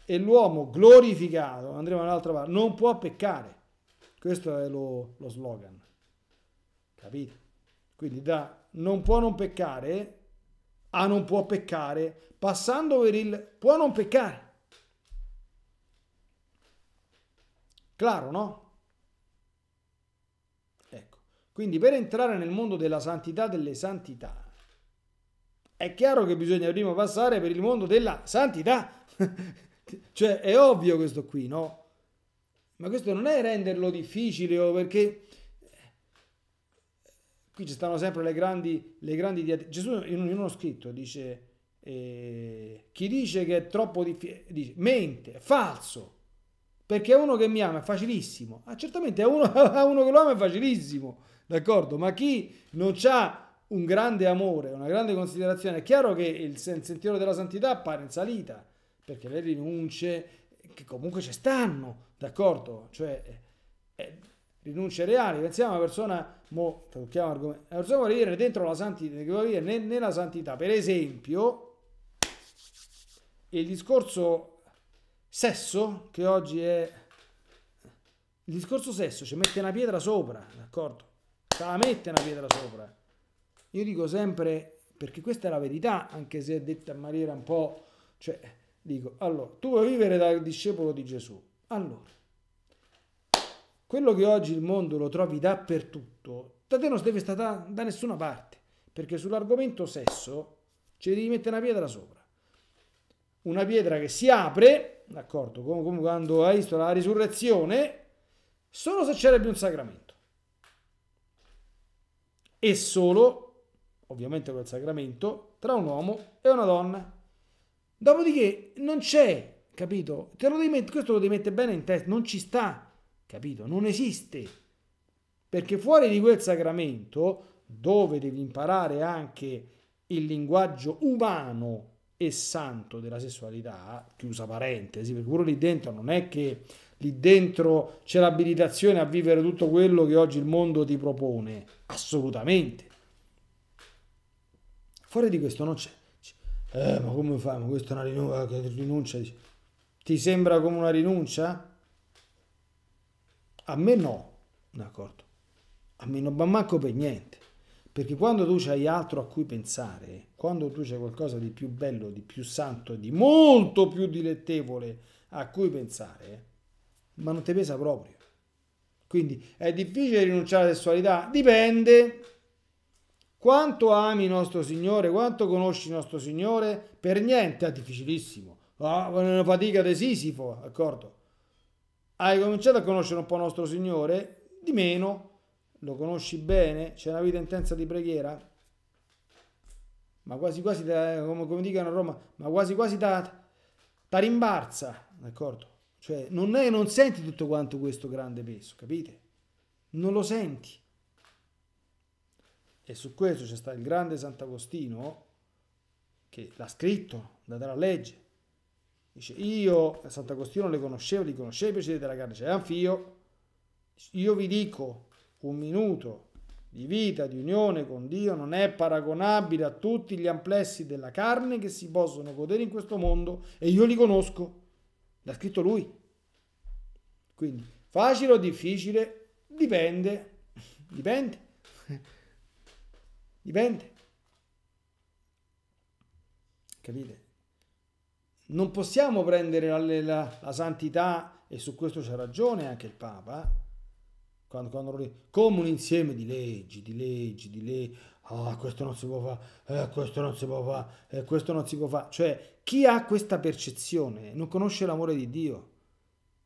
E l'uomo glorificato, andremo all'altra parte, non può peccare. Questo è lo, lo slogan. Capito? Quindi da non può non peccare a non può peccare, passando per il può non peccare. Claro, no? Ecco, quindi per entrare nel mondo della santità delle santità, è chiaro che bisogna prima passare per il mondo della santità. cioè, è ovvio questo qui, no? Ma questo non è renderlo difficile o perché eh, qui ci stanno sempre le grandi, le grandi diat- Gesù in uno scritto dice eh, chi dice che è troppo difficile mente, falso perché uno che mi ama è facilissimo ah, certamente a uno, uno che lo ama è facilissimo d'accordo ma chi non ha un grande amore, una grande considerazione. È chiaro che il sentiero della santità appare in salita, perché le rinunce, che comunque ci stanno, d'accordo? Cioè, eh, eh rinunce reali. Pensiamo a una persona, mo, tocchiamo argomento, una persona vuole vivere dentro la santità, che vuole vivere nella santità. Per esempio, il discorso sesso, che oggi è... Il discorso sesso ci mette una pietra sopra, d'accordo? la mette una pietra sopra io dico sempre, perché questa è la verità, anche se è detta in maniera un po'... Cioè, dico, allora, tu vuoi vivere da discepolo di Gesù. Allora, quello che oggi il mondo lo trovi dappertutto, da te non deve stare da, da nessuna parte, perché sull'argomento sesso ci devi mettere una pietra sopra. Una pietra che si apre, d'accordo, come, come quando hai visto la risurrezione, solo se c'era più un sacramento. E solo ovviamente quel sacramento, tra un uomo e una donna. Dopodiché non c'è, capito? Lo met- questo lo devi mettere bene in testa, non ci sta, capito? Non esiste. Perché fuori di quel sacramento, dove devi imparare anche il linguaggio umano e santo della sessualità, chiusa parentesi, perché pure lì dentro non è che lì dentro c'è l'abilitazione a vivere tutto quello che oggi il mondo ti propone, assolutamente. Fuori di questo non c'è. Eh, ma come fai? Ma questa è una eh, rinuncia. rinuncia. Ti sembra come una rinuncia? A me no, d'accordo. A me non va manco per niente. Perché quando tu c'hai altro a cui pensare, quando tu c'hai qualcosa di più bello, di più santo, di molto più dilettevole a cui pensare, ma non ti pesa proprio. Quindi è difficile rinunciare alla sessualità? Dipende. Quanto ami il nostro Signore, quanto conosci il nostro Signore, per niente è difficilissimo. Ah, una fatica di Sisifo, d'accordo? Hai cominciato a conoscere un po' il nostro Signore, di meno, lo conosci bene, c'è una vita intensa di preghiera, ma quasi quasi, da, come, come dicono a Roma, ma quasi quasi da, da rimbarza, d'accordo? Cioè non, è, non senti tutto quanto questo grande peso, capite? Non lo senti e su questo c'è stato il grande Sant'Agostino che l'ha scritto dalla legge. Dice, io, Sant'Agostino le conoscevo, li conoscevo i piaceri della carne, cioè anfio io vi dico, un minuto di vita, di unione con Dio non è paragonabile a tutti gli amplessi della carne che si possono godere in questo mondo e io li conosco. L'ha scritto lui. Quindi, facile o difficile, dipende. dipende. Dipende. Capite? Non possiamo prendere la, la, la santità, e su questo c'ha ragione anche il Papa, eh. quando, quando, come un insieme di leggi, di leggi, di leggi, ah, questo non si può fare, eh, questo non si può fare, eh, questo non si può fare. Cioè, chi ha questa percezione non conosce l'amore di Dio.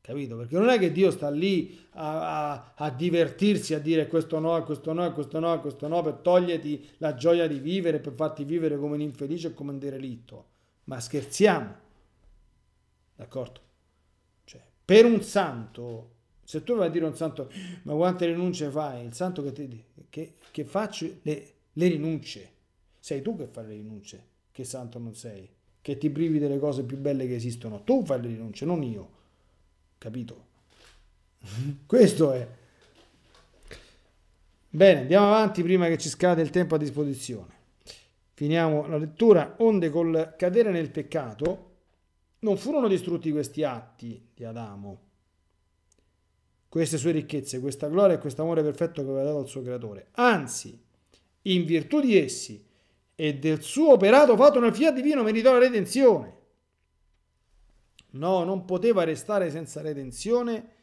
Capito? Perché non è che Dio sta lì a, a, a, divertirsi a dire questo no, questo no, questo no, questo no, per toglierti la gioia di vivere, per farti vivere come un infelice o come un derelitto. Ma scherziamo. D'accordo? Cioè, per un santo, se tu vai a dire a un santo, ma quante rinunce fai? Il santo che, ti, che, che faccio le, le rinunce. Sei tu che fai le rinunce, che santo non sei. Che ti privi delle cose più belle che esistono. Tu fai le rinunce, non io capito? Questo è. Bene, andiamo avanti prima che ci scade il tempo a disposizione. Finiamo la lettura. Onde col cadere nel peccato non furono distrutti questi atti di Adamo, queste sue ricchezze, questa gloria e questo amore perfetto che aveva dato al suo creatore. Anzi, in virtù di essi e del suo operato fatto nel fiat divino meritò la redenzione No, non poteva restare senza redenzione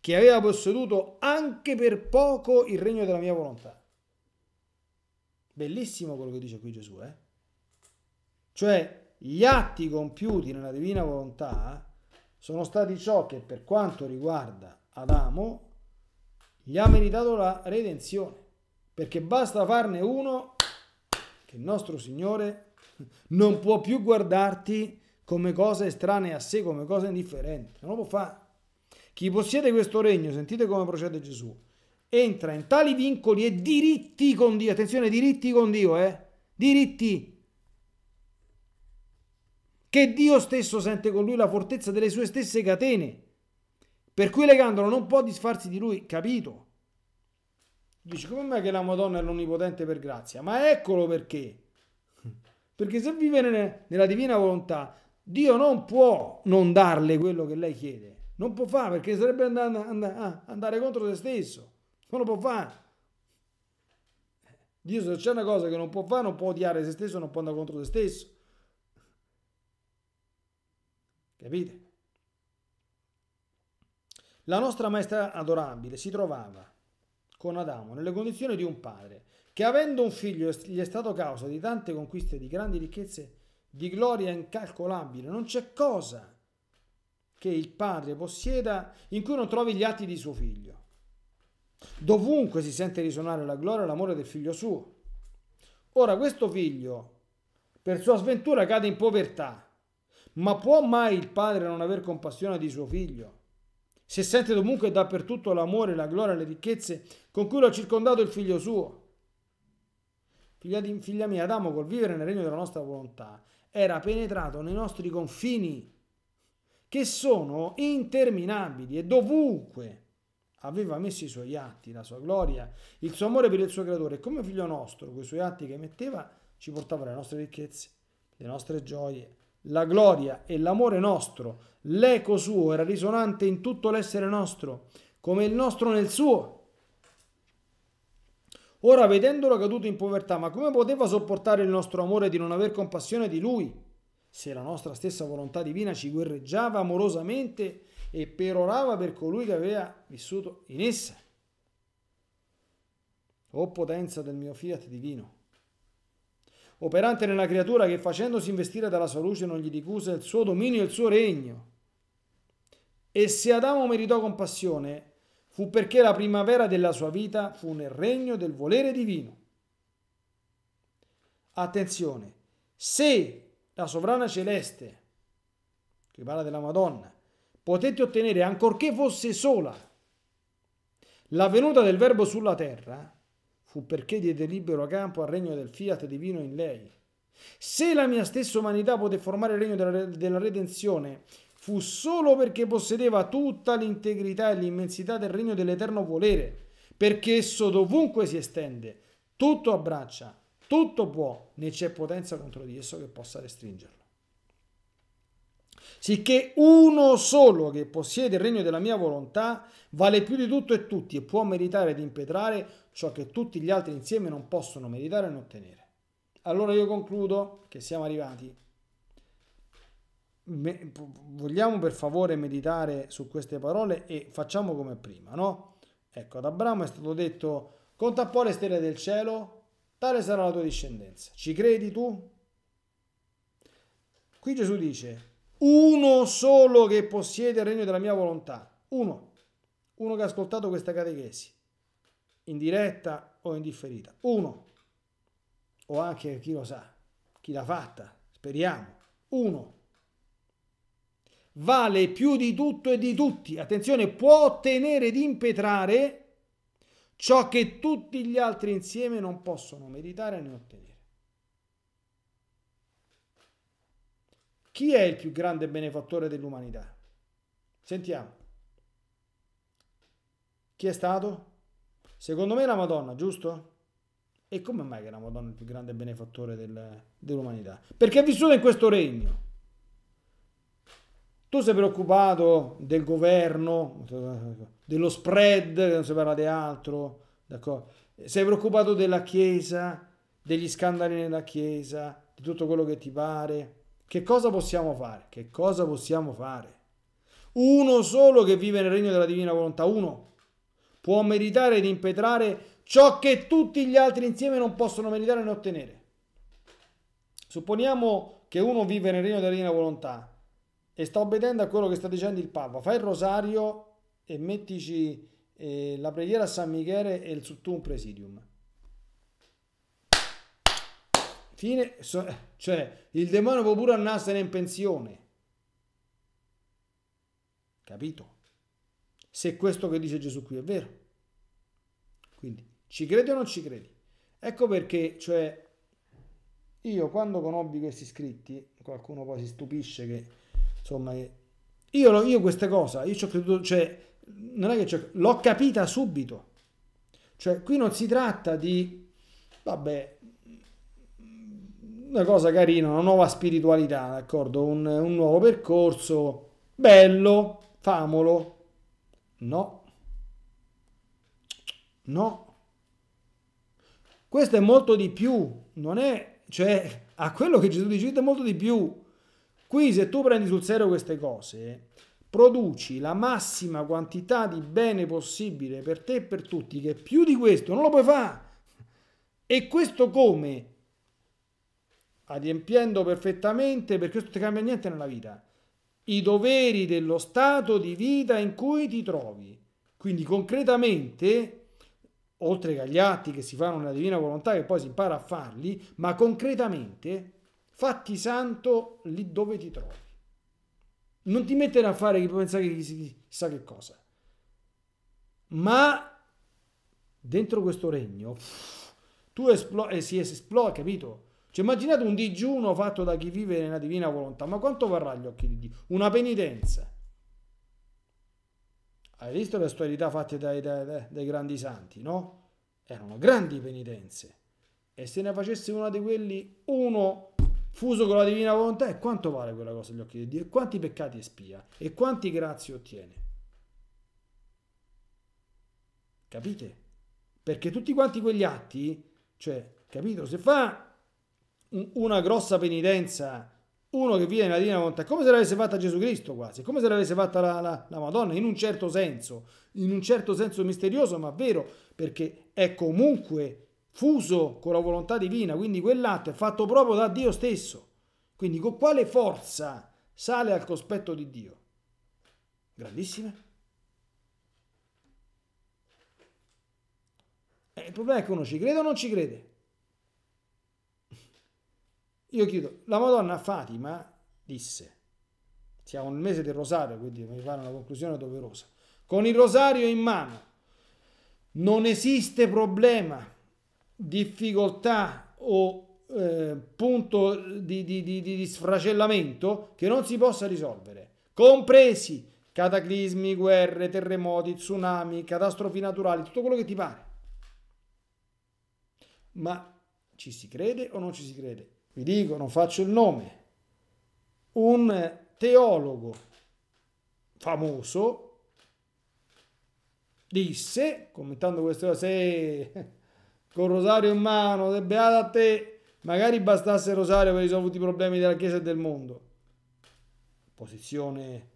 che aveva posseduto anche per poco il regno della mia volontà. Bellissimo quello che dice qui Gesù, eh? Cioè, gli atti compiuti nella divina volontà sono stati ciò che per quanto riguarda Adamo gli ha meritato la redenzione, perché basta farne uno che il nostro Signore non può più guardarti come cosa estranea a sé, come cosa indifferente. Non lo può fare. Chi possiede questo regno, sentite come procede Gesù, entra in tali vincoli e diritti con Dio. Attenzione, diritti con Dio, eh? Diritti. Che Dio stesso sente con lui la fortezza delle sue stesse catene. Per cui legandolo non può disfarsi di lui, capito? Dici, come mai che la Madonna è l'onnipotente per grazia? Ma eccolo perché. Perché se vive nella divina volontà, Dio non può non darle quello che lei chiede. Non può fare perché sarebbe andare, andare, andare contro se stesso. Non lo può fare. Dio se c'è una cosa che non può fare, non può odiare se stesso, non può andare contro se stesso. Capite? La nostra maestra adorabile si trovava con Adamo nelle condizioni di un padre che avendo un figlio gli è stato causa di tante conquiste di grandi ricchezze di gloria incalcolabile, non c'è cosa che il padre possieda in cui non trovi gli atti di suo figlio. Dovunque si sente risuonare la gloria e l'amore del figlio suo. Ora questo figlio, per sua sventura, cade in povertà, ma può mai il padre non aver compassione di suo figlio? Se sente dovunque e dappertutto l'amore, la gloria e le ricchezze con cui lo ha circondato il figlio suo. Figlia, di, figlia mia, Adamo col vivere nel regno della nostra volontà era penetrato nei nostri confini, che sono interminabili e dovunque aveva messo i suoi atti, la sua gloria, il suo amore per il suo creatore e come figlio nostro, quei suoi atti che metteva, ci portava le nostre ricchezze, le nostre gioie, la gloria e l'amore nostro, l'eco suo era risonante in tutto l'essere nostro, come il nostro nel suo. Ora vedendolo caduto in povertà, ma come poteva sopportare il nostro amore di non aver compassione di lui? Se la nostra stessa volontà divina ci guerreggiava amorosamente e perorava per colui che aveva vissuto in essa. O potenza del mio fiat divino, operante nella creatura che facendosi investire dalla sua luce non gli ricusa il suo dominio e il suo regno. E se Adamo meritò compassione, fu perché la primavera della sua vita fu nel regno del volere divino. Attenzione, se la sovrana celeste, che parla della Madonna, potette ottenere, ancorché fosse sola, la venuta del Verbo sulla terra, fu perché diede libero campo al regno del fiat divino in lei. Se la mia stessa umanità poté formare il regno della, della redenzione, fu solo perché possedeva tutta l'integrità e l'immensità del regno dell'eterno volere, perché esso dovunque si estende, tutto abbraccia, tutto può, né c'è potenza contro di esso che possa restringerlo. Sicché uno solo che possiede il regno della mia volontà vale più di tutto e tutti e può meritare ed impetrare ciò che tutti gli altri insieme non possono meritare e ottenere. Allora io concludo che siamo arrivati me, vogliamo per favore meditare su queste parole e facciamo come prima, no? Ecco, ad Abramo è stato detto, conta un po' le stelle del cielo, tale sarà la tua discendenza. Ci credi tu? Qui Gesù dice, uno solo che possiede il regno della mia volontà, uno, uno che ha ascoltato questa catechesi, in diretta o in differita, uno, o anche chi lo sa, chi l'ha fatta, speriamo, uno vale più di tutto e di tutti. Attenzione, può ottenere ed impetrare ciò che tutti gli altri insieme non possono meritare né ottenere. Chi è il più grande benefattore dell'umanità? Sentiamo. Chi è stato? Secondo me la Madonna, giusto? E come mai che la Madonna è il più grande benefattore del, dell'umanità? Perché è vissuta in questo regno. Tu sei preoccupato del governo, dello spread, non si parla di altro, d'accordo? Sei preoccupato della Chiesa, degli scandali nella Chiesa, di tutto quello che ti pare. Che cosa possiamo fare? Che cosa possiamo fare? Uno solo che vive nel regno della divina volontà, uno, può meritare ed impetrare ciò che tutti gli altri insieme non possono meritare né ottenere. Supponiamo che uno vive nel regno della divina volontà e sta obbedendo a quello che sta dicendo il Papa. Fai il rosario e mettici eh, la preghiera a San Michele e il Suttum Presidium. Fine, so, cioè, il demonio può pure andarsene in pensione. Capito? Se questo che dice Gesù qui è vero. Quindi, ci credi o non ci credi? Ecco perché, cioè, io quando conobbi questi scritti, qualcuno poi si stupisce che Insomma, eh, io, io questa cosa, io ci ho creduto, cioè, non è che l'ho capita subito. Cioè, qui non si tratta di, vabbè, una cosa carina, una nuova spiritualità, d'accordo? Un, un nuovo percorso, bello, famolo. No. No. Questo è molto di più, non è, cioè, a quello che Gesù dice è molto di più. Qui se tu prendi sul serio queste cose, produci la massima quantità di bene possibile per te e per tutti, che più di questo non lo puoi fare. E questo come? Adempiendo perfettamente, perché questo non ti cambia niente nella vita, i doveri dello stato di vita in cui ti trovi. Quindi concretamente, oltre che agli atti che si fanno nella divina volontà, che poi si impara a farli, ma concretamente fatti santo lì dove ti trovi. Non ti mettere a fare chi pensa che chissà che cosa. Ma dentro questo regno tu esplo- eh, si esplora, capito? Cioè immaginate un digiuno fatto da chi vive nella divina volontà, ma quanto varrà agli occhi di Dio? Una penitenza. Hai visto le storietà fatte dai, dai, dai grandi santi, no? Erano grandi penitenze. E se ne facesse una di quelli, uno fuso con la divina volontà, e quanto vale quella cosa agli occhi di Dio, e quanti peccati espia, e quanti grazie ottiene. Capite? Perché tutti quanti quegli atti, cioè, capito, se fa un, una grossa penitenza uno che viene la divina volontà, come se l'avesse fatta Gesù Cristo quasi, come se l'avesse fatta la, la, la Madonna, in un certo senso, in un certo senso misterioso, ma vero, perché è comunque fuso con la volontà divina, quindi quel latte è fatto proprio da Dio stesso. Quindi con quale forza sale al cospetto di Dio? Grandissima. Eh, il problema è che uno ci crede o non ci crede. Io chiedo, La Madonna Fatima disse, siamo nel mese del rosario, quindi mi fare una conclusione doverosa, con il rosario in mano non esiste problema difficoltà o eh, punto di, di, di, di sfracellamento che non si possa risolvere, compresi cataclismi, guerre, terremoti, tsunami, catastrofi naturali, tutto quello che ti pare. Ma ci si crede o non ci si crede? Vi dico, non faccio il nome, un teologo famoso disse, commentando questo, se col rosario in mano, beata a te, magari bastasse il rosario per risolvere i problemi della Chiesa e del mondo. Posizione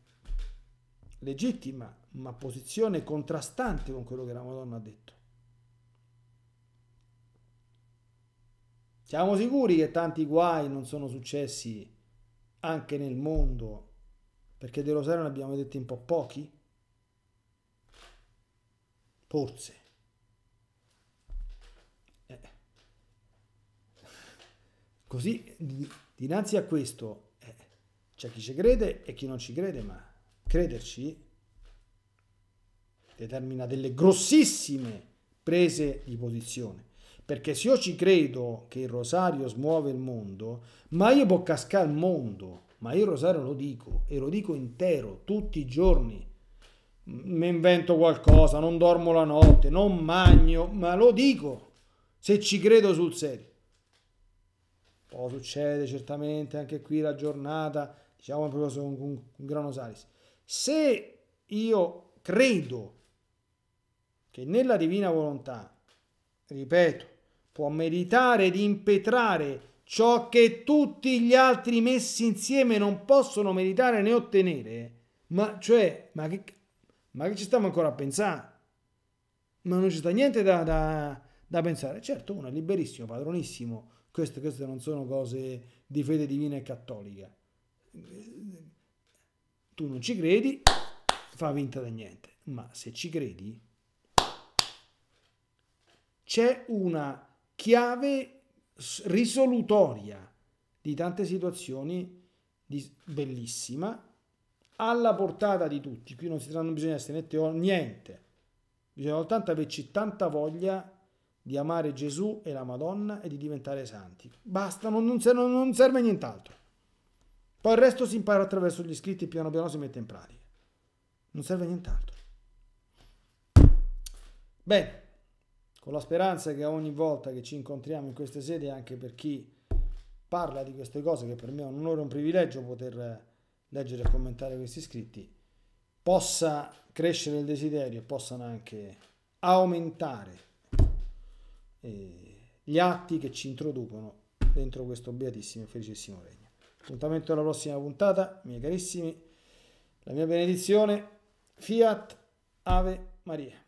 legittima, ma posizione contrastante con quello che la Madonna ha detto. Siamo sicuri che tanti guai non sono successi anche nel mondo, perché del rosario ne abbiamo detti un po' pochi? Forse. Così dinanzi a questo eh, c'è chi ci crede e chi non ci crede, ma crederci determina delle grossissime prese di posizione. Perché se io ci credo che il rosario smuove il mondo, ma io può cascare il mondo, ma io il rosario lo dico e lo dico intero tutti i giorni. Mi invento qualcosa, non dormo la notte, non magno, ma lo dico se ci credo sul serio. Poi succede certamente anche qui la giornata, diciamo proprio un, con, con Grano Salis. Se io credo che nella divina volontà, ripeto, può meritare di impetrare ciò che tutti gli altri messi insieme non possono meritare né ottenere, ma cioè, ma che, ma che ci stiamo ancora a pensare? Ma non ci sta niente da, da, da pensare. Certo, uno è liberissimo, padronissimo queste, queste non sono cose di fede divina e cattolica. Tu non ci credi, fa vinta da niente. Ma se ci credi, c'è una chiave risolutoria di tante situazioni di, bellissima alla portata di tutti qui non si bisogna essere né teologo niente bisogna soltanto averci tanta voglia di amare Gesù e la Madonna e di diventare santi. Basta, non, non, serve, non serve nient'altro. Poi il resto si impara attraverso gli scritti e piano piano si mette in pratica. Non serve nient'altro. Bene, con la speranza che ogni volta che ci incontriamo in queste sedi, anche per chi parla di queste cose, che per me è un onore e un privilegio poter leggere e commentare questi scritti, possa crescere il desiderio e possano anche aumentare gli atti che ci introducono dentro questo beatissimo e felicissimo regno. Appuntamento alla prossima puntata, miei carissimi, la mia benedizione, fiat, ave Maria.